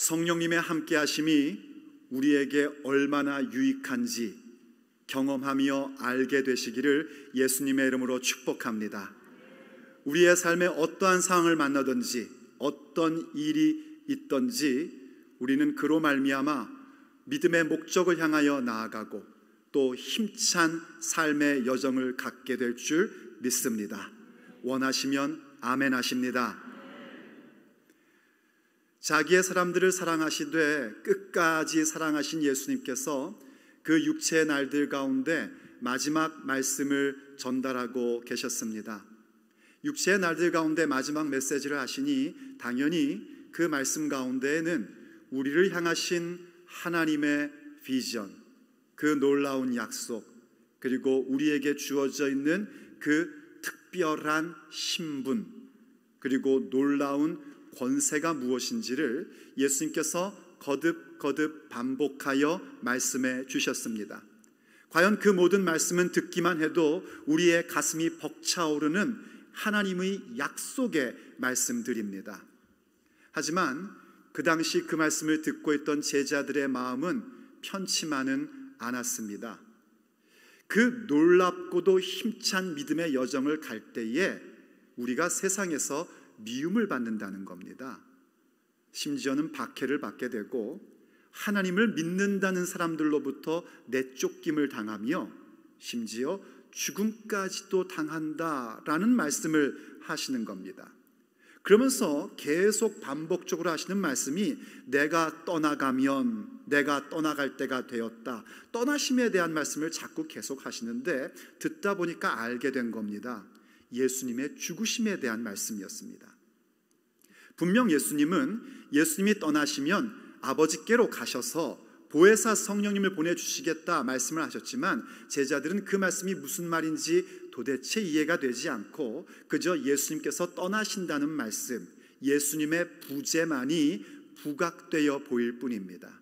성령님의 함께 하심이 우리에게 얼마나 유익한지 경험하며 알게 되시기를 예수님의 이름으로 축복합니다. 우리의 삶에 어떠한 상황을 만나든지 어떤 일이 있든지 우리는 그로 말미암아 믿음의 목적을 향하여 나아가고 또 힘찬 삶의 여정을 갖게 될 줄 믿습니다. 원하시면 아멘 하십니다. 자기의 사람들을 사랑하시되 끝까지 사랑하신 예수님께서 그 육체의 날들 가운데 마지막 말씀을 전달하고 계셨습니다. 육체의 날들 가운데 마지막 메시지를 하시니 당연히 그 말씀 가운데에는 우리를 향하신 하나님의 비전, 그 놀라운 약속, 그리고 우리에게 주어져 있는 그 특별한 신분, 그리고 놀라운 권세가 무엇인지를 예수님께서 거듭 거듭 반복하여 말씀해 주셨습니다. 과연 그 모든 말씀은 듣기만 해도 우리의 가슴이 벅차오르는 하나님의 약속의 말씀들입니다. 하지만 그 당시 그 말씀을 듣고 있던 제자들의 마음은 편치만은 않았습니다. 그 놀랍고도 힘찬 믿음의 여정을 갈 때에 우리가 세상에서 미움을 받는다는 겁니다. 심지어는 박해를 받게 되고 하나님을 믿는다는 사람들로부터 내쫓김을 당하며 심지어 죽음까지도 당한다라는 말씀을 하시는 겁니다. 그러면서 계속 반복적으로 하시는 말씀이 내가 떠나가면 내가 떠나갈 때가 되었다. 떠나심에 대한 말씀을 자꾸 계속 하시는데 듣다 보니까 알게 된 겁니다. 예수님의 죽으심에 대한 말씀이었습니다. 분명 예수님은 예수님이 떠나시면 아버지께로 가셔서 보혜사 성령님을 보내주시겠다 말씀을 하셨지만 제자들은 그 말씀이 무슨 말인지 도대체 이해가 되지 않고 그저 예수님께서 떠나신다는 말씀, 예수님의 부재만이 부각되어 보일 뿐입니다.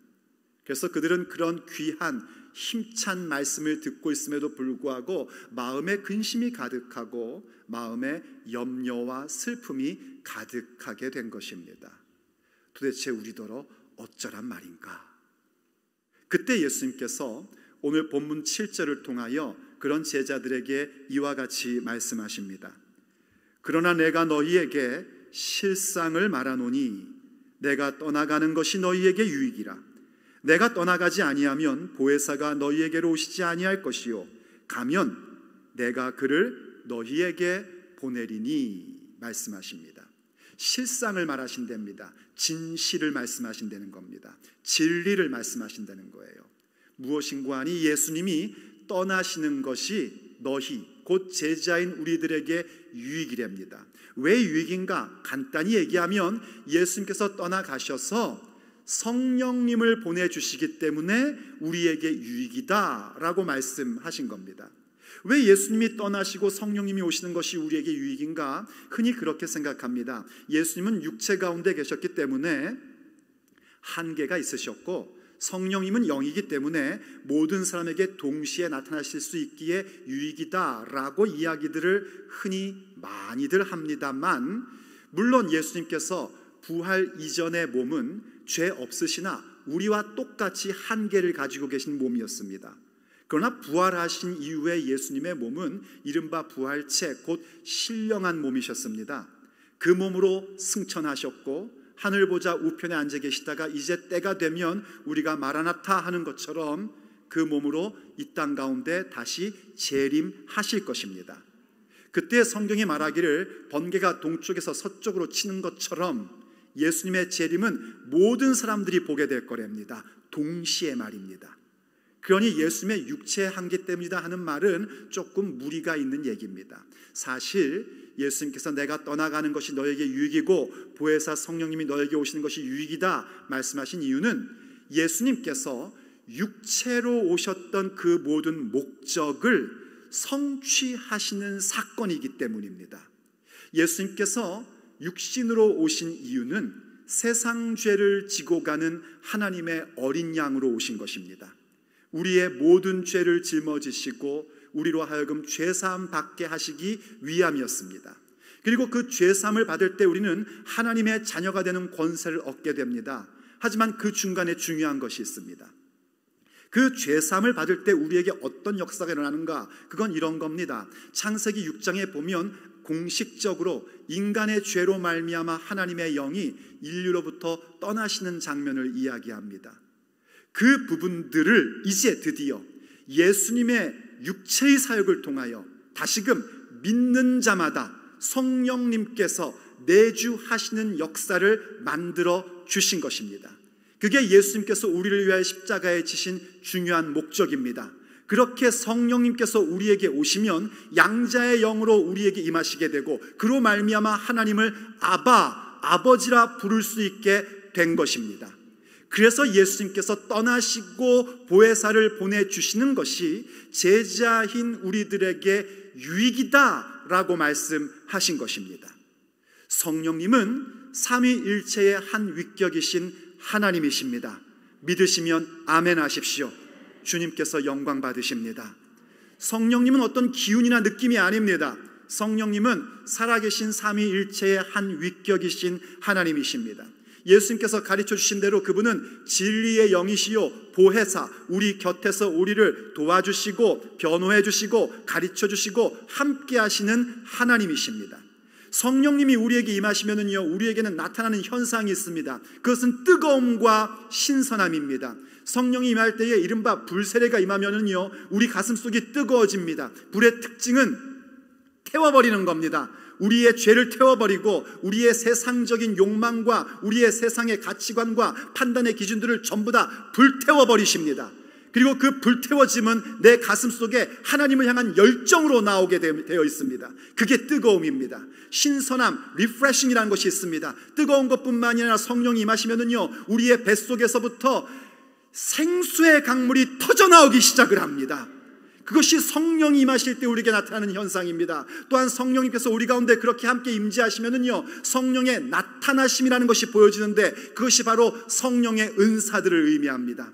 그래서 그들은 그런 귀한 힘찬 말씀을 듣고 있음에도 불구하고 마음에 근심이 가득하고 마음에 염려와 슬픔이 가득하게 된 것입니다. 도대체 우리더러 어쩌란 말인가? 그때 예수님께서 오늘 본문 7절을 통하여 그런 제자들에게 이와 같이 말씀하십니다. 그러나 내가 너희에게 실상을 말하노니 내가 떠나가는 것이 너희에게 유익이라 내가 떠나가지 아니하면 보혜사가 너희에게로 오시지 아니할 것이요 가면 내가 그를 너희에게 보내리니 말씀하십니다. 실상을 말하신답니다. 진실을 말씀하신다는 겁니다. 진리를 말씀하신다는 거예요. 무엇인고 하니 예수님이 떠나시는 것이 너희 곧 제자인 우리들에게 유익이랍니다. 왜 유익인가? 간단히 얘기하면 예수님께서 떠나가셔서 성령님을 보내주시기 때문에 우리에게 유익이다라고 말씀하신 겁니다. 왜 예수님이 떠나시고 성령님이 오시는 것이 우리에게 유익인가? 흔히 그렇게 생각합니다. 예수님은 육체 가운데 계셨기 때문에 한계가 있으셨고 성령님은 영이기 때문에 모든 사람에게 동시에 나타나실 수 있기에 유익이다라고 이야기들을 흔히 많이들 합니다만 물론 예수님께서 부활 이전의 몸은 죄 없으시나 우리와 똑같이 한계를 가지고 계신 몸이었습니다. 그러나 부활하신 이후에 예수님의 몸은 이른바 부활체 곧 신령한 몸이셨습니다. 그 몸으로 승천하셨고 하늘 보자 우편에 앉아 계시다가 이제 때가 되면 우리가 마라나타 하는 것처럼 그 몸으로 이 땅 가운데 다시 재림하실 것입니다. 그때 성경이 말하기를 번개가 동쪽에서 서쪽으로 치는 것처럼 예수님의 재림은 모든 사람들이 보게 될 거랍니다. 동시에 말입니다. 그러니 예수님의 육체 한계 때문이다 하는 말은 조금 무리가 있는 얘기입니다. 사실 예수님께서 내가 떠나가는 것이 너에게 유익이고 보혜사 성령님이 너에게 오시는 것이 유익이다 말씀하신 이유는 예수님께서 육체로 오셨던 그 모든 목적을 성취하시는 사건이기 때문입니다. 예수님께서 육신으로 오신 이유는 세상 죄를 지고 가는 하나님의 어린 양으로 오신 것입니다. 우리의 모든 죄를 짊어지시고 우리로 하여금 죄사함 받게 하시기 위함이었습니다. 그리고 그 죄사함을 받을 때 우리는 하나님의 자녀가 되는 권세를 얻게 됩니다. 하지만 그 중간에 중요한 것이 있습니다. 그 죄삼을 받을 때 우리에게 어떤 역사가 일어나는가? 그건 이런 겁니다. 창세기 6장에 보면 공식적으로 인간의 죄로 말미암아 하나님의 영이 인류로부터 떠나시는 장면을 이야기합니다. 그 부분들을 이제 드디어 예수님의 육체의 사역을 통하여 다시금 믿는 자마다 성령님께서 내주하시는 역사를 만들어 주신 것입니다. 그게 예수님께서 우리를 위하 십자가에 지신 중요한 목적입니다. 그렇게 성령님께서 우리에게 오시면 양자의 영으로 우리에게 임하시게 되고 그로 말미암아 하나님을 아바 아버지라 부를 수 있게 된 것입니다. 그래서 예수님께서 떠나시고 보혜사를 보내 주시는 것이 제자인 우리들에게 유익이다라고 말씀하신 것입니다. 성령님은 삼위일체의 한 위격이신 하나님이십니다. 믿으시면 아멘 하십시오. 주님께서 영광 받으십니다. 성령님은 어떤 기운이나 느낌이 아닙니다. 성령님은 살아계신 삼위일체의 한 위격이신 하나님이십니다. 예수님께서 가르쳐 주신 대로 그분은 진리의 영이시요 보혜사 우리 곁에서 우리를 도와주시고 변호해 주시고 가르쳐 주시고 함께 하시는 하나님이십니다. 성령님이 우리에게 임하시면은요, 우리에게는 나타나는 현상이 있습니다. 그것은 뜨거움과 신선함입니다. 성령이 임할 때에 이른바 불세례가 임하면은요, 우리 가슴 속이 뜨거워집니다. 불의 특징은 태워버리는 겁니다. 우리의 죄를 태워버리고 우리의 세상적인 욕망과 우리의 세상의 가치관과 판단의 기준들을 전부 다 불태워버리십니다. 그리고 그 불태워짐은 내 가슴 속에 하나님을 향한 열정으로 나오게 되어 있습니다. 그게 뜨거움입니다. 신선함, 리프레싱이라는 것이 있습니다. 뜨거운 것뿐만 아니라 성령이 임하시면은요, 우리의 뱃속에서부터 생수의 강물이 터져나오기 시작을 합니다. 그것이 성령이 임하실 때 우리에게 나타나는 현상입니다. 또한 성령님께서 우리 가운데 그렇게 함께 임재하시면은요, 성령의 나타나심이라는 것이 보여지는데 그것이 바로 성령의 은사들을 의미합니다.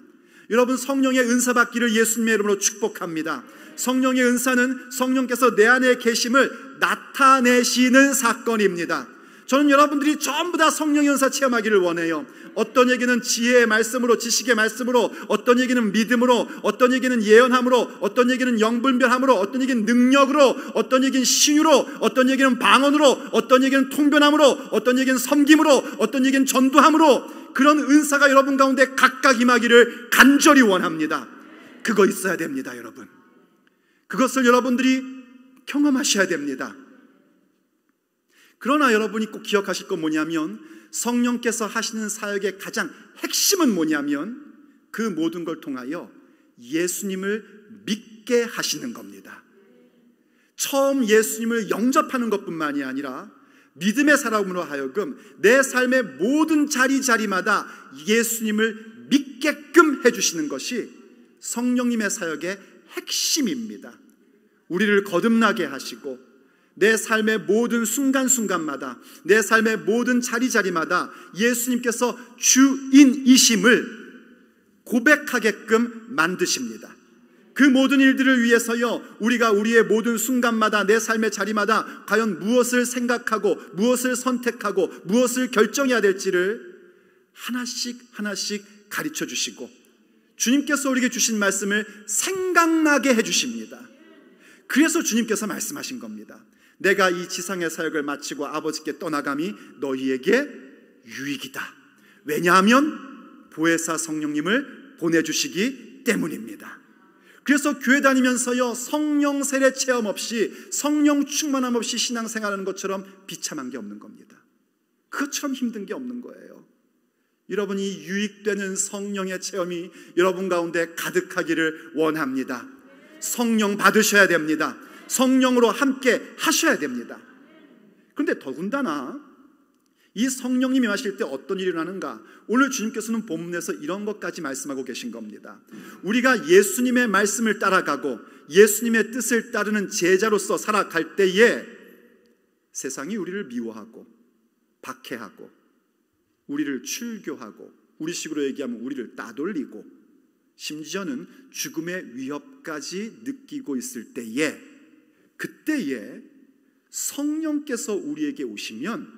여러분 성령의 은사 받기를 예수님의 이름으로 축복합니다. 성령의 은사는 성령께서 내 안에 계심을 나타내시는 사건입니다. 저는 여러분들이 전부 다 성령 연사 체험하기를 원해요. 어떤 얘기는 지혜의 말씀으로, 지식의 말씀으로, 어떤 얘기는 믿음으로, 어떤 얘기는 예언함으로, 어떤 얘기는 영분별함으로, 어떤 얘기는 능력으로, 어떤 얘기는 신유로, 어떤 얘기는 방언으로, 어떤 얘기는 통변함으로, 어떤 얘기는 섬김으로, 어떤 얘기는 전두함으로 그런 은사가 여러분 가운데 각각 임하기를 간절히 원합니다. 그거 있어야 됩니다, 여러분. 그것을 여러분들이 경험하셔야 됩니다. 그러나 여러분이 꼭 기억하실 건 뭐냐면 성령께서 하시는 사역의 가장 핵심은 뭐냐면 그 모든 걸 통하여 예수님을 믿게 하시는 겁니다. 처음 예수님을 영접하는 것뿐만이 아니라 믿음의 사람으로 하여금 내 삶의 모든 자리자리마다 예수님을 믿게끔 해주시는 것이 성령님의 사역의 핵심입니다. 우리를 거듭나게 하시고 내 삶의 모든 순간순간마다, 내 삶의 모든 자리자리마다 예수님께서 주인이심을 고백하게끔 만드십니다. 그 모든 일들을 위해서요, 우리가 우리의 모든 순간마다, 내 삶의 자리마다 과연 무엇을 생각하고, 무엇을 선택하고, 무엇을 결정해야 될지를 하나씩 하나씩 가르쳐 주시고, 주님께서 우리에게 주신 말씀을 생각나게 해 주십니다. 그래서 주님께서 말씀하신 겁니다. 내가 이 지상의 사역을 마치고 아버지께 떠나감이 너희에게 유익이다. 왜냐하면 보혜사 성령님을 보내주시기 때문입니다. 그래서 교회 다니면서요 성령 세례 체험 없이 성령 충만함 없이 신앙생활하는 것처럼 비참한 게 없는 겁니다. 그것처럼 힘든 게 없는 거예요. 여러분이 유익되는 성령의 체험이 여러분 가운데 가득하기를 원합니다. 성령 받으셔야 됩니다. 성령으로 함께 하셔야 됩니다. 그런데 더군다나 이 성령님이 마실 때 어떤 일이 일어나는가? 오늘 주님께서는 본문에서 이런 것까지 말씀하고 계신 겁니다. 우리가 예수님의 말씀을 따라가고 예수님의 뜻을 따르는 제자로서 살아갈 때에 세상이 우리를 미워하고 박해하고 우리를 출교하고 우리식으로 얘기하면 우리를 따돌리고 심지어는 죽음의 위협까지 느끼고 있을 때에 그때에 성령께서 우리에게 오시면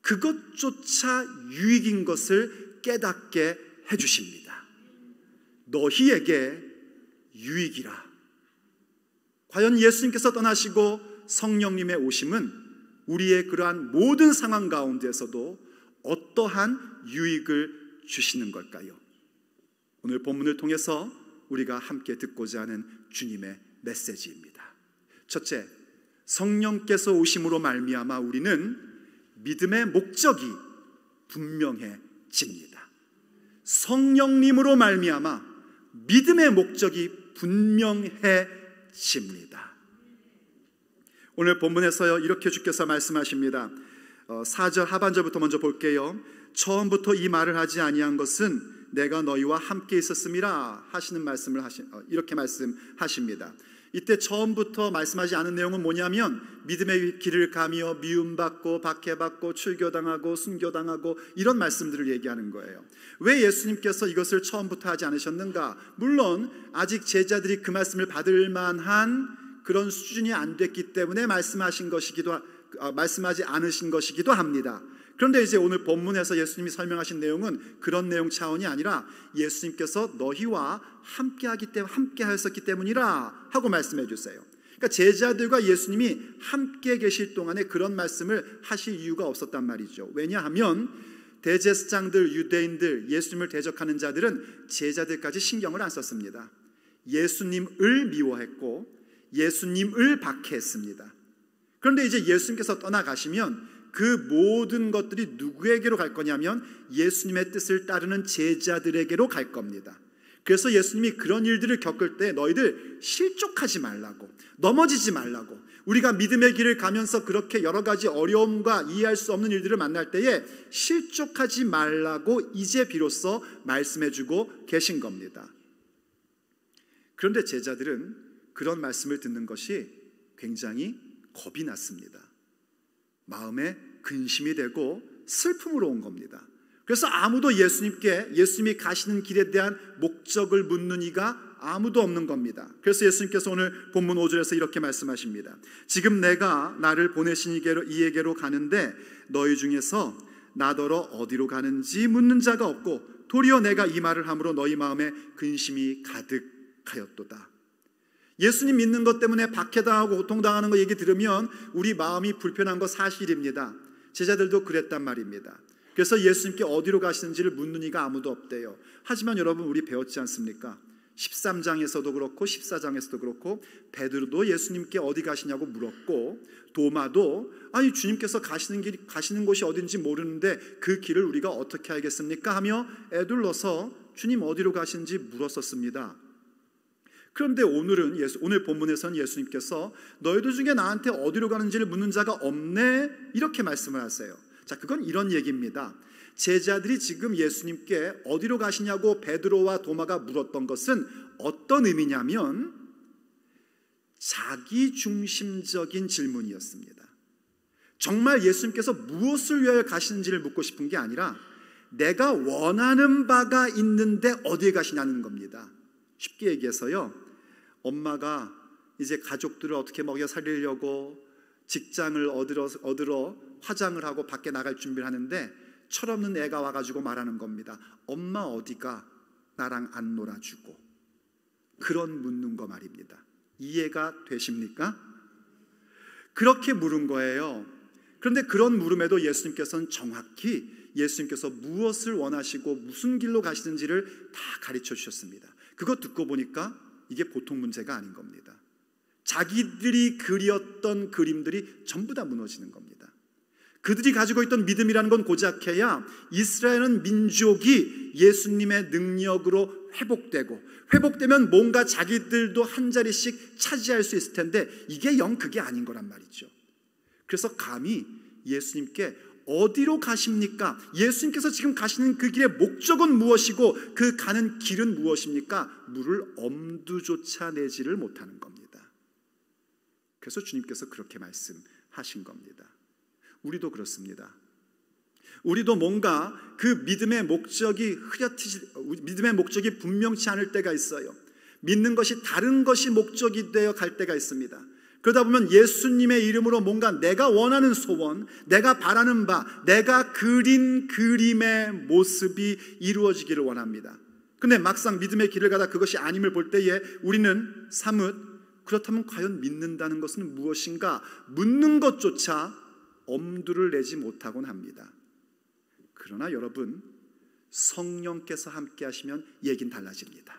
그것조차 유익인 것을 깨닫게 해주십니다. 너희에게 유익이라. 과연 예수님께서 떠나시고 성령님의 오심은 우리의 그러한 모든 상황 가운데서도 어떠한 유익을 주시는 걸까요? 오늘 본문을 통해서 우리가 함께 듣고자 하는 주님의 메시지입니다. 첫째, 성령께서 오심으로 말미암아 우리는 믿음의 목적이 분명해집니다. 성령님으로 말미암아 믿음의 목적이 분명해집니다. 오늘 본문에서요 이렇게 주께서 말씀하십니다. 4절 어, 하반절부터 먼저 볼게요. 처음부터 이 말을 하지 아니한 것은 내가 너희와 함께 있었음이라 하시는 말씀을 하시, 어, 이렇게 말씀하십니다. 이때 처음부터 말씀하지 않은 내용은 뭐냐면 믿음의 길을 가며 미움받고 박해받고 출교당하고 순교당하고 이런 말씀들을 얘기하는 거예요. 왜 예수님께서 이것을 처음부터 하지 않으셨는가? 물론 아직 제자들이 그 말씀을 받을 만한 그런 수준이 안 됐기 때문에 말씀하신 것이기도 아, 말씀하지 않으신 것이기도 합니다. 그런데 이제 오늘 본문에서 예수님이 설명하신 내용은 그런 내용 차원이 아니라 예수님께서 너희와 함께하기 때문에 함께하였었기 때문이라 하고 말씀해 주세요. 그러니까 제자들과 예수님이 함께 계실 동안에 그런 말씀을 하실 이유가 없었단 말이죠. 왜냐하면 대제사장들, 유대인들, 예수님을 대적하는 자들은 제자들까지 신경을 안 썼습니다. 예수님을 미워했고 예수님을 박해했습니다. 그런데 이제 예수님께서 떠나가시면 그 모든 것들이 누구에게로 갈 거냐면 예수님의 뜻을 따르는 제자들에게로 갈 겁니다. 그래서 예수님이 그런 일들을 겪을 때 너희들 실족하지 말라고, 넘어지지 말라고, 우리가 믿음의 길을 가면서 그렇게 여러 가지 어려움과 이해할 수 없는 일들을 만날 때에 실족하지 말라고 이제 비로소 말씀해 주고 계신 겁니다. 그런데 제자들은 그런 말씀을 듣는 것이 굉장히 겁이 났습니다. 마음에 근심이 되고 슬픔으로 온 겁니다. 그래서 아무도 예수님께 예수님이 가시는 길에 대한 목적을 묻는 이가 아무도 없는 겁니다. 그래서 예수님께서 오늘 본문 5절에서 이렇게 말씀하십니다. 지금 내가 나를 보내신 이에게로, 이에게로 가는데 너희 중에서 나더러 어디로 가는지 묻는 자가 없고 도리어 내가 이 말을 함으로 너희 마음에 근심이 가득하였도다. 예수님 믿는 것 때문에 박해당하고 고통당하는 거 얘기 들으면 우리 마음이 불편한 거 사실입니다. 제자들도 그랬단 말입니다. 그래서 예수님께 어디로 가시는지를 묻는 이가 아무도 없대요. 하지만 여러분 우리 배웠지 않습니까? 13장에서도 그렇고 14장에서도 그렇고 베드로도 예수님께 어디 가시냐고 물었고 도마도 아니 주님께서 가시는 길 가시는 곳이 어딘지 모르는데 그 길을 우리가 어떻게 알겠습니까 하며 애둘러서 주님 어디로 가시는지 물었었습니다. 그런데 오늘은 예수, 오늘 본문에선 예수님께서 너희들 중에 나한테 어디로 가는지를 묻는 자가 없네 이렇게 말씀을 하세요. 자, 그건 이런 얘기입니다. 제자들이 지금 예수님께 어디로 가시냐고 베드로와 도마가 물었던 것은 어떤 의미냐면 자기 중심적인 질문이었습니다. 정말 예수님께서 무엇을 위하여 가시는지를 묻고 싶은 게 아니라 내가 원하는 바가 있는데 어디에 가시냐는 겁니다. 쉽게 얘기해서요. 엄마가 이제 가족들을 어떻게 먹여 살리려고 직장을 얻으러, 얻으러 화장을 하고 밖에 나갈 준비를 하는데 철없는 애가 와가지고 말하는 겁니다. 엄마 어디가 나랑 안 놀아주고 그런 묻는 거 말입니다. 이해가 되십니까? 그렇게 물은 거예요. 그런데 그런 물음에도 예수님께서는 정확히 예수님께서 무엇을 원하시고 무슨 길로 가시는지를 다 가르쳐 주셨습니다. 그거 듣고 보니까 이게 보통 문제가 아닌 겁니다. 자기들이 그리었던 그림들이 전부 다 무너지는 겁니다. 그들이 가지고 있던 믿음이라는 건 고작해야 이스라엘은 민족이 예수님의 능력으로 회복되고 회복되면 뭔가 자기들도 한 자리씩 차지할 수 있을 텐데 이게 영 그게 아닌 거란 말이죠. 그래서 감히 예수님께 어디로 가십니까? 예수님께서 지금 가시는 그 길의 목적은 무엇이고 그 가는 길은 무엇입니까? 물을 엄두조차 내지를 못하는 겁니다. 그래서 주님께서 그렇게 말씀하신 겁니다. 우리도 그렇습니다. 우리도 뭔가 그 믿음의 목적이 흐려지 믿음의 목적이 분명치 않을 때가 있어요. 믿는 것이 다른 것이 목적이 되어 갈 때가 있습니다. 그러다 보면 예수님의 이름으로 뭔가 내가 원하는 소원, 내가 바라는 바, 내가 그린 그림의 모습이 이루어지기를 원합니다. 근데 막상 믿음의 길을 가다 그것이 아님을 볼 때에 우리는 사뭇 그렇다면 과연 믿는다는 것은 무엇인가 묻는 것조차 엄두를 내지 못하곤 합니다. 그러나 여러분 성령께서 함께 하시면 얘기는 달라집니다.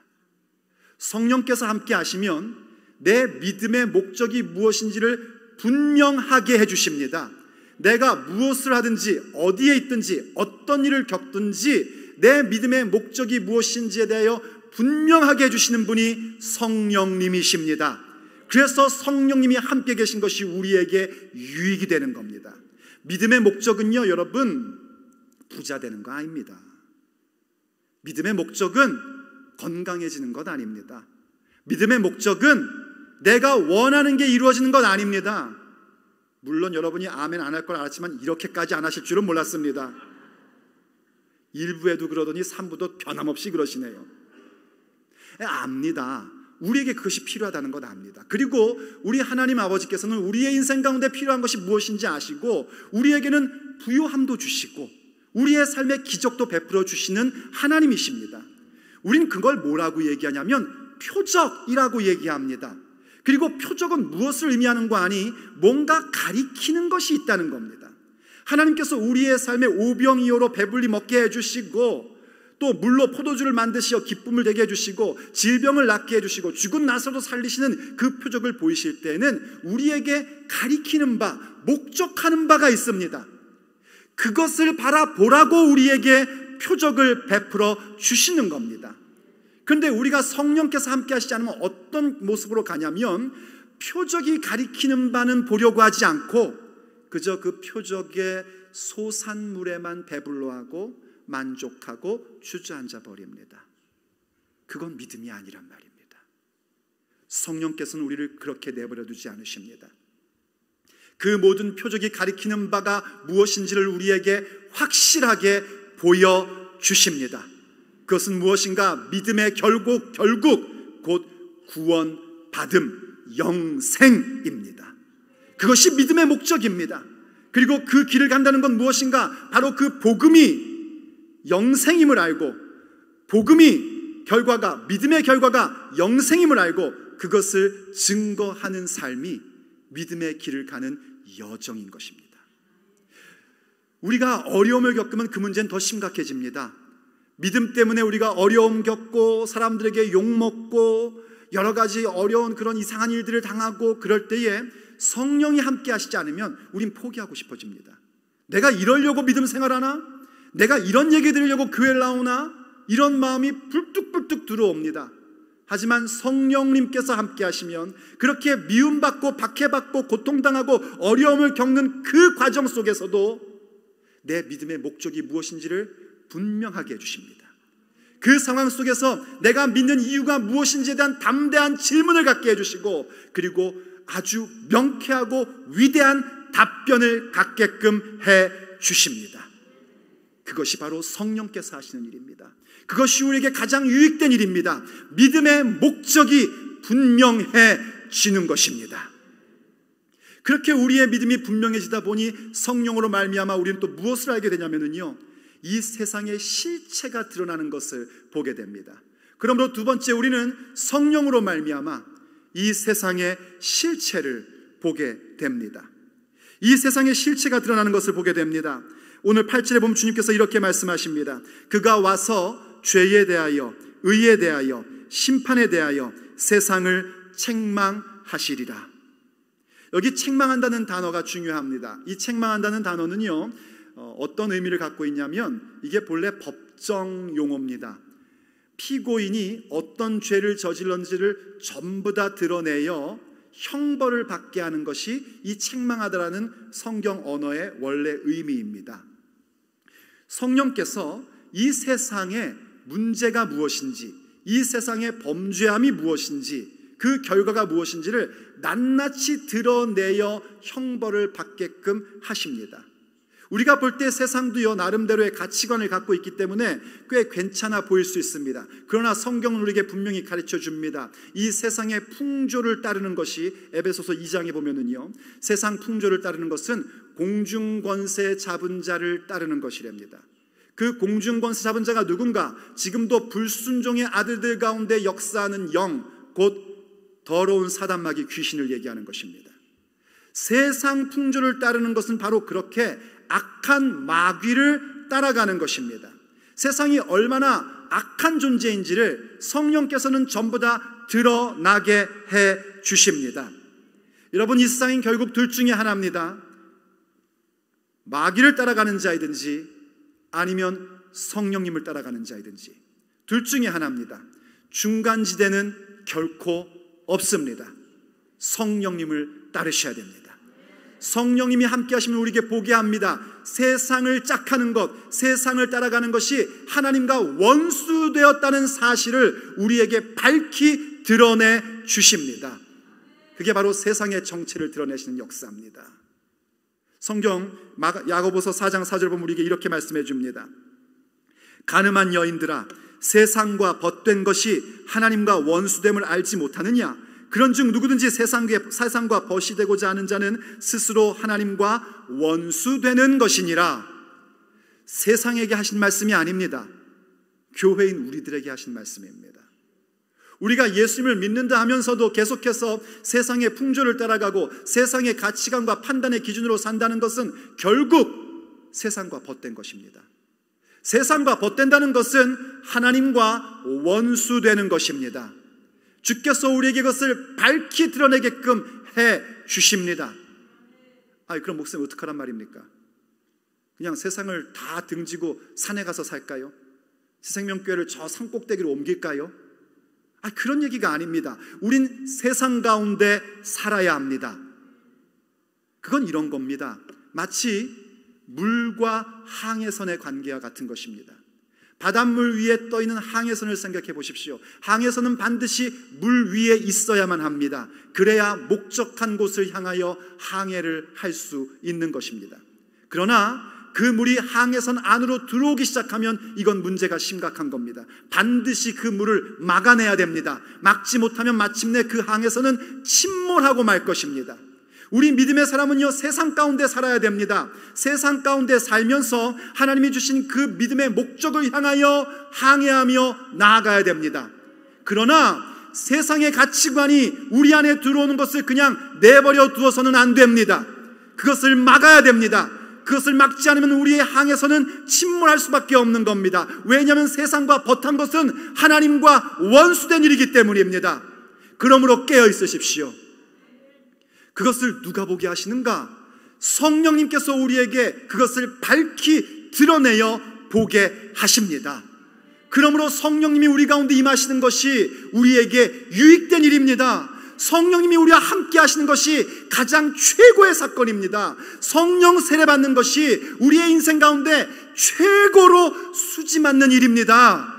성령께서 함께 하시면 내 믿음의 목적이 무엇인지를 분명하게 해주십니다. 내가 무엇을 하든지 어디에 있든지 어떤 일을 겪든지 내 믿음의 목적이 무엇인지에 대하여 분명하게 해주시는 분이 성령님이십니다. 그래서 성령님이 함께 계신 것이 우리에게 유익이 되는 겁니다. 믿음의 목적은요, 여러분, 부자 되는 거 아닙니다. 믿음의 목적은 건강해지는 것 아닙니다. 믿음의 목적은 내가 원하는 게 이루어지는 건 아닙니다. 물론 여러분이 아멘 안 할 걸 알았지만 이렇게까지 안 하실 줄은 몰랐습니다. 일부에도 그러더니 3부도 변함없이 그러시네요. 예, 압니다. 우리에게 그것이 필요하다는 건 압니다. 그리고 우리 하나님 아버지께서는 우리의 인생 가운데 필요한 것이 무엇인지 아시고 우리에게는 부요함도 주시고 우리의 삶의 기적도 베풀어 주시는 하나님이십니다. 우린 그걸 뭐라고 얘기하냐면 표적이라고 얘기합니다. 그리고 표적은 무엇을 의미하는거 하니 뭔가 가리키는 것이 있다는 겁니다. 하나님께서 우리의 삶에 오병이어로 배불리 먹게 해주시고 또 물로 포도주를 만드시어 기쁨을 되게 해주시고 질병을 낫게 해주시고 죽은 나서도 살리시는 그 표적을 보이실 때는 우리에게 가리키는 바, 목적하는 바가 있습니다. 그것을 바라보라고 우리에게 표적을 베풀어 주시는 겁니다. 그런데 우리가 성령께서 함께 하시지 않으면 어떤 모습으로 가냐면 표적이 가리키는 바는 보려고 하지 않고 그저 그 표적의 소산물에만 배불러하고 만족하고 주저앉아 버립니다. 그건 믿음이 아니란 말입니다. 성령께서는 우리를 그렇게 내버려 두지 않으십니다. 그 모든 표적이 가리키는 바가 무엇인지를 우리에게 확실하게 보여 주십니다. 그것은 무엇인가? 믿음의 결국, 결국 곧 구원 받음, 영생입니다. 그것이 믿음의 목적입니다. 그리고 그 길을 간다는 건 무엇인가? 바로 그 복음이 영생임을 알고, 복음이 결과가, 믿음의 결과가 영생임을 알고, 그것을 증거하는 삶이 믿음의 길을 가는 여정인 것입니다. 우리가 어려움을 겪으면 그 문제는 더 심각해집니다. 믿음 때문에 우리가 어려움 겪고 사람들에게 욕먹고 여러 가지 어려운 그런 이상한 일들을 당하고 그럴 때에 성령이 함께 하시지 않으면 우린 포기하고 싶어집니다. 내가 이러려고 믿음 생활하나? 내가 이런 얘기 들으려고 교회를 나오나? 이런 마음이 불뚝불뚝 들어옵니다. 하지만 성령님께서 함께 하시면 그렇게 미움받고 박해받고 고통당하고 어려움을 겪는 그 과정 속에서도 내 믿음의 목적이 무엇인지를 분명하게 해주십니다. 그 상황 속에서 내가 믿는 이유가 무엇인지에 대한 담대한 질문을 갖게 해주시고, 그리고 아주 명쾌하고 위대한 답변을 갖게끔 해 주십니다. 그것이 바로 성령께서 하시는 일입니다. 그것이 우리에게 가장 유익된 일입니다. 믿음의 목적이 분명해지는 것입니다. 그렇게 우리의 믿음이 분명해지다 보니 성령으로 말미암아 우리는 또 무엇을 알게 되냐면요. 이 세상의 실체가 드러나는 것을 보게 됩니다. 그러므로 두 번째 우리는 성령으로 말미암아 이 세상의 실체를 보게 됩니다. 이 세상의 실체가 드러나는 것을 보게 됩니다. 오늘 8절에 보면 주님께서 이렇게 말씀하십니다. 그가 와서 죄에 대하여, 의에 대하여, 심판에 대하여 세상을 책망하시리라. 여기 책망한다는 단어가 중요합니다. 이 책망한다는 단어는요, 어, 어떤 의미를 갖고 있냐면 이게 본래 법정 용어입니다. 피고인이 어떤 죄를 저질렀는지를 전부 다 드러내어 형벌을 받게 하는 것이 이 책망하다라는 성경 언어의 원래 의미입니다. 성령께서 이 세상의 문제가 무엇인지, 이 세상의 범죄함이 무엇인지, 그 결과가 무엇인지를 낱낱이 드러내어 형벌을 받게끔 하십니다. 우리가 볼 때 세상도요 나름대로의 가치관을 갖고 있기 때문에 꽤 괜찮아 보일 수 있습니다. 그러나 성경은 우리에게 분명히 가르쳐 줍니다. 이 세상의 풍조를 따르는 것이 에베소서 2장에 보면은요. 세상 풍조를 따르는 것은 공중 권세 잡은 자를 따르는 것이랍니다. 그 공중 권세 잡은 자가 누군가? 지금도 불순종의 아들들 가운데 역사하는 영, 곧 더러운 사단마귀 귀신을 얘기하는 것입니다. 세상 풍조를 따르는 것은 바로 그렇게 악한 마귀를 따라가는 것입니다. 세상이 얼마나 악한 존재인지를 성령께서는 전부 다 드러나게 해 주십니다. 여러분, 이 세상은 결국 둘 중에 하나입니다. 마귀를 따라가는 자이든지 아니면 성령님을 따라가는 자이든지 둘 중에 하나입니다. 중간지대는 결코 없습니다. 성령님을 따르셔야 됩니다. 성령님이 함께 하시면 우리에게 보게 합니다. 세상을 짝하는 것, 세상을 따라가는 것이 하나님과 원수되었다는 사실을 우리에게 밝히 드러내 주십니다. 그게 바로 세상의 정체를 드러내시는 역사입니다. 성경 야고보서 4장 4절 보면 우리에게 이렇게 말씀해 줍니다. 가늠한 여인들아 세상과 벗된 것이 하나님과 원수됨을 알지 못하느냐 그런중 누구든지 세상과 벗이 되고자 하는 자는 스스로 하나님과 원수되는 것이니라. 세상에게 하신 말씀이 아닙니다. 교회인 우리들에게 하신 말씀입니다. 우리가 예수님을 믿는다 하면서도 계속해서 세상의 풍조를 따라가고 세상의 가치관과 판단의 기준으로 산다는 것은 결국 세상과 벗된 것입니다. 세상과 벗된다는 것은 하나님과 원수되는 것입니다. 주께서 우리에게 그것을 밝히 드러내게끔 해 주십니다. 아 그럼 목사님 어떡하란 말입니까? 그냥 세상을 다 등지고 산에 가서 살까요? 새생명교회를 저 산꼭대기로 옮길까요? 아, 그런 얘기가 아닙니다. 우린 세상 가운데 살아야 합니다. 그건 이런 겁니다. 마치 물과 항해선의 관계와 같은 것입니다. 바닷물 위에 떠 있는 항해선을 생각해 보십시오. 항해선은 반드시 물 위에 있어야만 합니다. 그래야 목적한 곳을 향하여 항해를 할 수 있는 것입니다. 그러나 그 물이 항해선 안으로 들어오기 시작하면 이건 문제가 심각한 겁니다. 반드시 그 물을 막아내야 됩니다. 막지 못하면 마침내 그 항해선은 침몰하고 말 것입니다. 우리 믿음의 사람은요, 세상 가운데 살아야 됩니다. 세상 가운데 살면서 하나님이 주신 그 믿음의 목적을 향하여 항해하며 나아가야 됩니다. 그러나 세상의 가치관이 우리 안에 들어오는 것을 그냥 내버려 두어서는 안 됩니다. 그것을 막아야 됩니다. 그것을 막지 않으면 우리의 항에서는 침몰할 수밖에 없는 겁니다. 왜냐하면 세상과 버탄 것은 하나님과 원수된 일이기 때문입니다. 그러므로 깨어 있으십시오. 그것을 누가 보게 하시는가? 성령님께서 우리에게 그것을 밝히 드러내어 보게 하십니다. 그러므로 성령님이 우리 가운데 임하시는 것이 우리에게 유익된 일입니다. 성령님이 우리와 함께 하시는 것이 가장 최고의 사건입니다. 성령 세례 받는 것이 우리의 인생 가운데 최고로 수지 맞는 일입니다.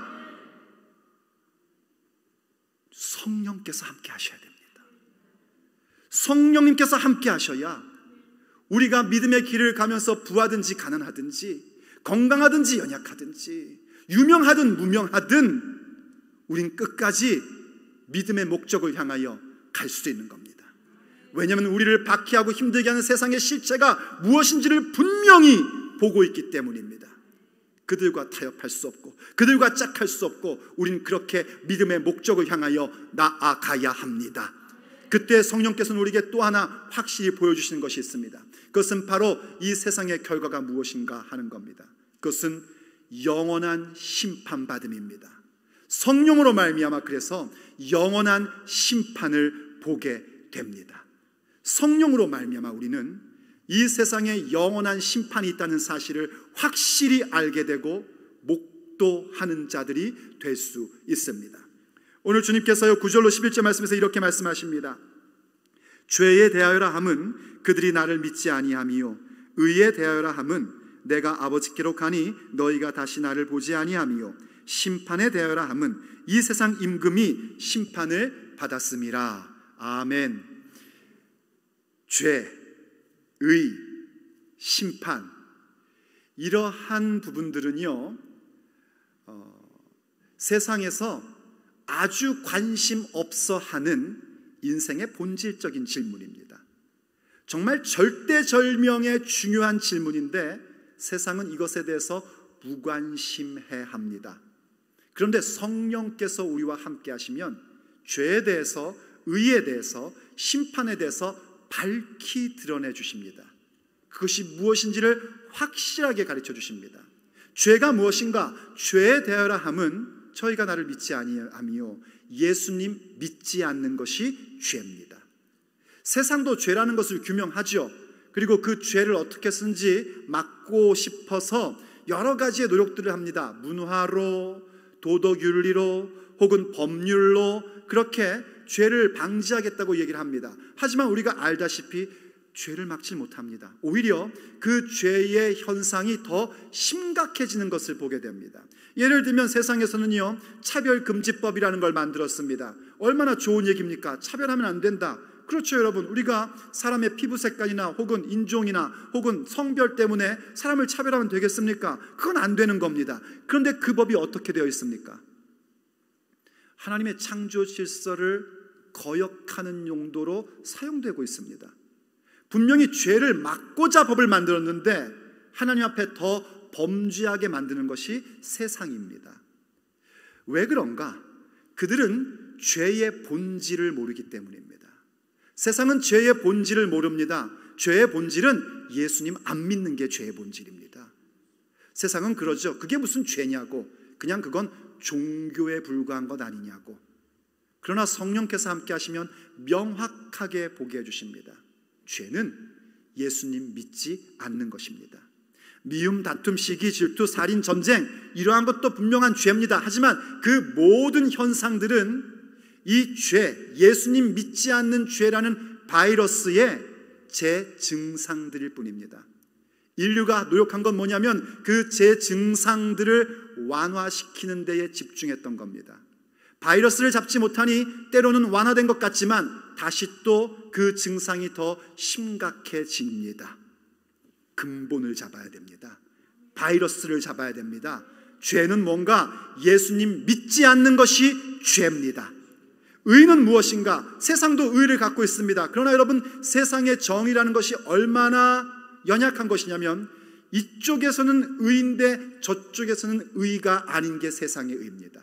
성령께서 함께 하셔야 성령님께서 함께 하셔야 우리가 믿음의 길을 가면서 부하든지 가난하든지 건강하든지 연약하든지 유명하든 무명하든 우린 끝까지 믿음의 목적을 향하여 갈 수 있는 겁니다. 왜냐하면 우리를 박해하고 힘들게 하는 세상의 실체가 무엇인지를 분명히 보고 있기 때문입니다. 그들과 타협할 수 없고 그들과 짝할 수 없고 우린 그렇게 믿음의 목적을 향하여 나아가야 합니다. 그때 성령께서는 우리에게 또 하나 확실히 보여주시는 것이 있습니다. 그것은 바로 이 세상의 결과가 무엇인가 하는 겁니다. 그것은 영원한 심판받음입니다. 성령으로 말미암아 그래서 영원한 심판을 보게 됩니다. 성령으로 말미암아 우리는 이 세상에 영원한 심판이 있다는 사실을 확실히 알게 되고 목도하는 자들이 될 수 있습니다. 오늘 주님께서요 9절로 11절 말씀에서 이렇게 말씀하십니다. 죄에 대하여라 함은 그들이 나를 믿지 아니함이요 의에 대하여라 함은 내가 아버지께로 가니 너희가 다시 나를 보지 아니함이요 심판에 대하여라 함은 이 세상 임금이 심판을 받았음이라. 아멘. 죄, 의, 심판 이러한 부분들은요 어, 세상에서 아주 관심 없어 하는 인생의 본질적인 질문입니다. 정말 절대절명의 중요한 질문인데 세상은 이것에 대해서 무관심해 합니다. 그런데 성령께서 우리와 함께 하시면 죄에 대해서, 의에 대해서, 심판에 대해서 밝히 드러내 주십니다. 그것이 무엇인지를 확실하게 가르쳐 주십니다. 죄가 무엇인가? 죄에 대하라 함은 저희가 나를 믿지 아니하며 예수님 믿지 않는 것이 죄입니다. 세상도 죄라는 것을 규명하지 그리고 그 죄를 어떻게 쓴지 막고 싶어서 여러 가지의 노력들을 합니다. 문화로, 도덕윤리로, 혹은 법률로 그렇게 죄를 방지하겠다고 얘기를 합니다. 하지만 우리가 알다시피 죄를 막지 못합니다. 오히려 그 죄의 현상이 더 심각해지는 것을 보게 됩니다. 예를 들면 세상에서는요, 차별금지법이라는 걸 만들었습니다. 얼마나 좋은 얘기입니까? 차별하면 안 된다. 그렇죠, 여러분. 우리가 사람의 피부 색깔이나 혹은 인종이나 혹은 성별 때문에 사람을 차별하면 되겠습니까? 그건 안 되는 겁니다. 그런데 그 법이 어떻게 되어 있습니까? 하나님의 창조 질서를 거역하는 용도로 사용되고 있습니다. 분명히 죄를 막고자 법을 만들었는데 하나님 앞에 더 범죄하게 만드는 것이 세상입니다. 왜 그런가? 그들은 죄의 본질을 모르기 때문입니다. 세상은 죄의 본질을 모릅니다. 죄의 본질은 예수님 안 믿는 게 죄의 본질입니다. 세상은 그러죠. 그게 무슨 죄냐고. 그냥 그건 종교에 불과한 것 아니냐고. 그러나 성령께서 함께 하시면 명확하게 보게 해주십니다. 죄는 예수님 믿지 않는 것입니다. 미움, 다툼, 시기, 질투, 살인, 전쟁 이러한 것도 분명한 죄입니다. 하지만 그 모든 현상들은 이 죄, 예수님 믿지 않는 죄라는 바이러스의 재증상들일 뿐입니다. 인류가 노력한 건 뭐냐면 그 재증상들을 완화시키는 데에 집중했던 겁니다. 바이러스를 잡지 못하니 때로는 완화된 것 같지만 다시 또 그 증상이 더 심각해집니다. 근본을 잡아야 됩니다. 바이러스를 잡아야 됩니다. 죄는 뭔가 예수님 믿지 않는 것이 죄입니다. 의는 무엇인가? 세상도 의를 갖고 있습니다. 그러나 여러분, 세상의 정의라는 것이 얼마나 연약한 것이냐면 이쪽에서는 의인데 저쪽에서는 의가 아닌 게 세상의 의입니다.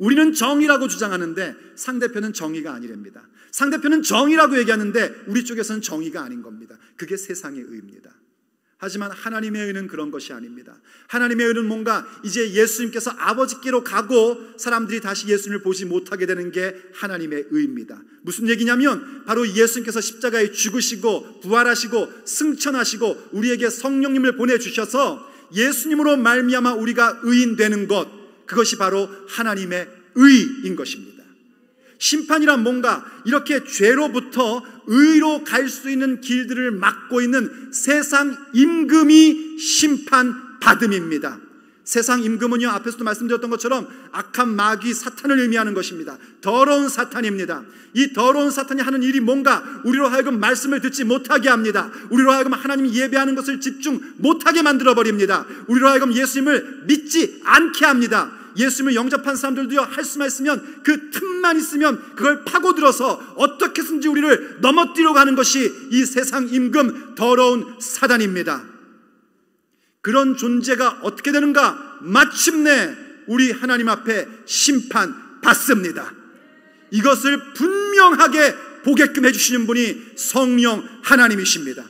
우리는 정의라고 주장하는데 상대편은 정의가 아니랍니다. 상대편은 정의라고 얘기하는데 우리 쪽에서는 정의가 아닌 겁니다. 그게 세상의 의입니다. 하지만 하나님의 의는 그런 것이 아닙니다. 하나님의 의는 뭔가 이제 예수님께서 아버지께로 가고 사람들이 다시 예수님을 보지 못하게 되는 게 하나님의 의입니다. 무슨 얘기냐면 바로 예수님께서 십자가에 죽으시고 부활하시고 승천하시고 우리에게 성령님을 보내 주셔서 예수님으로 말미암아 우리가 의인 되는 것 그것이 바로 하나님의 의인 것입니다. 심판이란 뭔가 이렇게 죄로부터 의로 갈 수 있는 길들을 막고 있는 세상 임금이 심판받음입니다. 세상 임금은요, 앞에서도 말씀드렸던 것처럼 악한 마귀 사탄을 의미하는 것입니다. 더러운 사탄입니다. 이 더러운 사탄이 하는 일이 뭔가 우리로 하여금 말씀을 듣지 못하게 합니다. 우리로 하여금 하나님 예배하는 것을 집중 못하게 만들어버립니다. 우리로 하여금 예수님을 믿지 않게 합니다. 예수님을 영접한 사람들도요, 할 수만 있으면 그 틈만 있으면 그걸 파고들어서 어떻게든지 우리를 넘어뜨려 리 가는 것이 이 세상 임금 더러운 사단입니다. 그런 존재가 어떻게 되는가? 마침내 우리 하나님 앞에 심판 받습니다. 이것을 분명하게 보게끔 해주시는 분이 성령 하나님이십니다.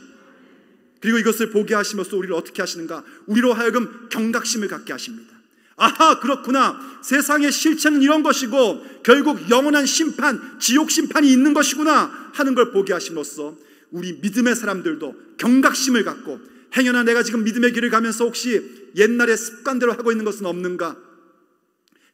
그리고 이것을 보게 하시면서 우리를 어떻게 하시는가? 우리로 하여금 경각심을 갖게 하십니다. 아하, 그렇구나. 세상의 실체는 이런 것이고, 결국 영원한 심판, 지옥 심판이 있는 것이구나. 하는 걸 보게 하심으로써, 우리 믿음의 사람들도 경각심을 갖고, 행여나 내가 지금 믿음의 길을 가면서 혹시 옛날의 습관대로 하고 있는 것은 없는가?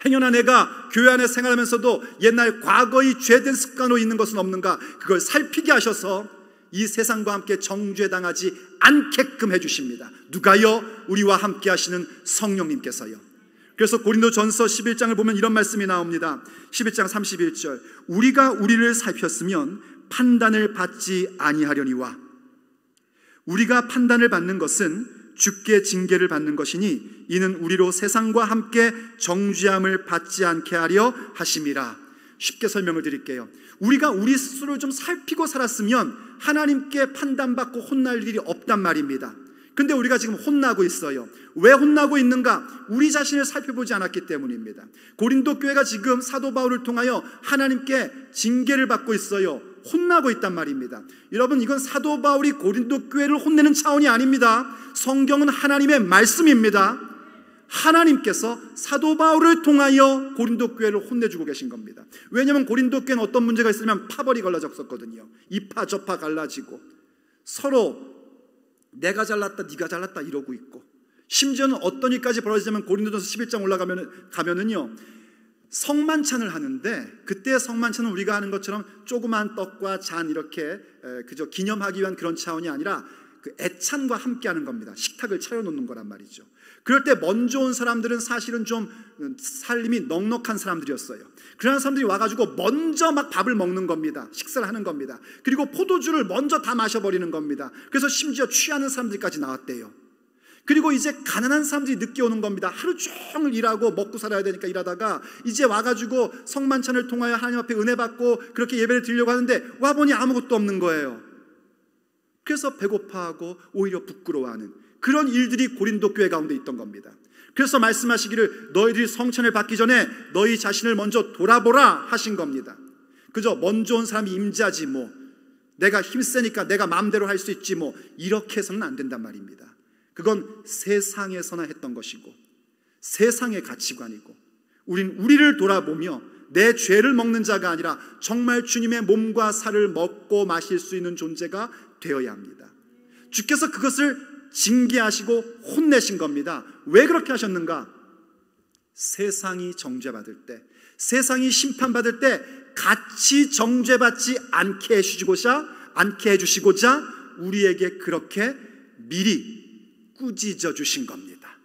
행여나 내가 교회 안에 생활하면서도 옛날 과거의 죄된 습관으로 있는 것은 없는가? 그걸 살피게 하셔서 이 세상과 함께 정죄당하지 않게끔 해주십니다. 누가요? 우리와 함께 하시는 성령님께서요. 그래서 고린도 전서 11장을 보면 이런 말씀이 나옵니다. 11장 31절. 우리가 우리를 살폈으면 판단을 받지 아니하려니와 우리가 판단을 받는 것은 죽게 징계를 받는 것이니 이는 우리로 세상과 함께 정죄함을 받지 않게 하려 하심이라. 쉽게 설명을 드릴게요. 우리가 우리 스스로좀 살피고 살았으면 하나님께 판단받고 혼날 일이 없단 말입니다. 근데 우리가 지금 혼나고 있어요. 왜 혼나고 있는가? 우리 자신을 살펴보지 않았기 때문입니다. 고린도 교회가 지금 사도 바울을 통하여 하나님께 징계를 받고 있어요. 혼나고 있단 말입니다. 여러분, 이건 사도 바울이 고린도 교회를 혼내는 차원이 아닙니다. 성경은 하나님의 말씀입니다. 하나님께서 사도 바울을 통하여 고린도 교회를 혼내주고 계신 겁니다. 왜냐하면 고린도 교회는 어떤 문제가 있으면 파벌이 갈라졌었거든요. 이파 저파 갈라지고 서로 내가 잘났다, 네가 잘났다 이러고 있고 심지어는 어떤 일까지 벌어지냐면 고린도전서 11장 올라가면 가면은요 성만찬을 하는데 그때 성만찬은 우리가 하는 것처럼 조그만 떡과 잔 이렇게 그저 기념하기 위한 그런 차원이 아니라 그 애찬과 함께 하는 겁니다. 식탁을 차려놓는 거란 말이죠. 그럴 때 먼저 온 사람들은 사실은 좀 살림이 넉넉한 사람들이었어요. 그러한 사람들이 와가지고 먼저 막 밥을 먹는 겁니다. 식사를 하는 겁니다. 그리고 포도주를 먼저 다 마셔버리는 겁니다. 그래서 심지어 취하는 사람들까지 나왔대요. 그리고 이제 가난한 사람들이 늦게 오는 겁니다. 하루 종일 일하고 먹고 살아야 되니까 일하다가 이제 와가지고 성만찬을 통하여 하나님 앞에 은혜 받고 그렇게 예배를 드리려고 하는데 와보니 아무것도 없는 거예요. 그래서 배고파하고 오히려 부끄러워하는 그런 일들이 고린도 교회 가운데 있던 겁니다. 그래서 말씀하시기를 너희들이 성천을 받기 전에 너희 자신을 먼저 돌아보라 하신 겁니다. 그저 먼저 온 사람이 임자지 뭐 내가 힘세니까 내가 마음대로 할 수 있지 뭐 이렇게 해서는 안 된단 말입니다. 그건 세상에서나 했던 것이고 세상의 가치관이고 우린 우리를 돌아보며 내 죄를 먹는 자가 아니라 정말 주님의 몸과 살을 먹고 마실 수 있는 존재가 되어야 합니다. 주께서 그것을 징계하시고 혼내신 겁니다. 왜 그렇게 하셨는가? 세상이 정죄받을 때, 세상이 심판받을 때 같이 정죄받지 않게 해주시고자, 않게 해주시고자 우리에게 그렇게 미리 꾸짖어 주신 겁니다.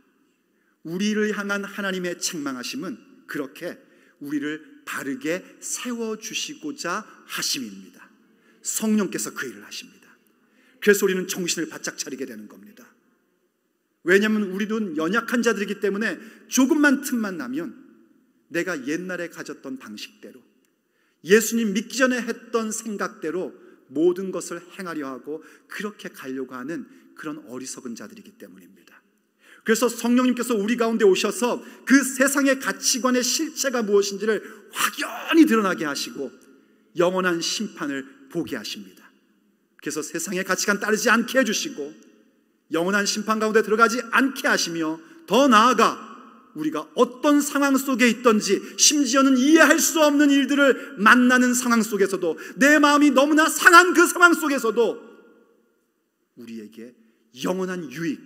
우리를 향한 하나님의 책망하심은 그렇게 우리를 바르게 세워주시고자 하심입니다. 성령께서 그 일을 하십니다. 괴소리는 정신을 바짝 차리게 되는 겁니다. 왜냐하면 우리는 연약한 자들이기 때문에 조금만 틈만 나면 내가 옛날에 가졌던 방식대로 예수님 믿기 전에 했던 생각대로 모든 것을 행하려 하고 그렇게 가려고 하는 그런 어리석은 자들이기 때문입니다. 그래서 성령님께서 우리 가운데 오셔서 그 세상의 가치관의 실체가 무엇인지를 확연히 드러나게 하시고 영원한 심판을 보게 하십니다. 그래서 세상의 가치관 따르지 않게 해주시고 영원한 심판 가운데 들어가지 않게 하시며 더 나아가 우리가 어떤 상황 속에 있든지 심지어는 이해할 수 없는 일들을 만나는 상황 속에서도 내 마음이 너무나 상한 그 상황 속에서도 우리에게 영원한 유익,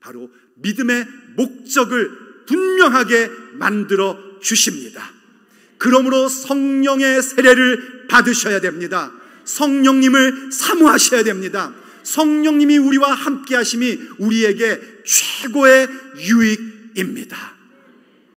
바로 믿음의 목적을 분명하게 만들어 주십니다. 그러므로 성령의 세례를 받으셔야 됩니다. 성령님을 사모하셔야 됩니다. 성령님이 우리와 함께 하심이 우리에게 최고의 유익입니다.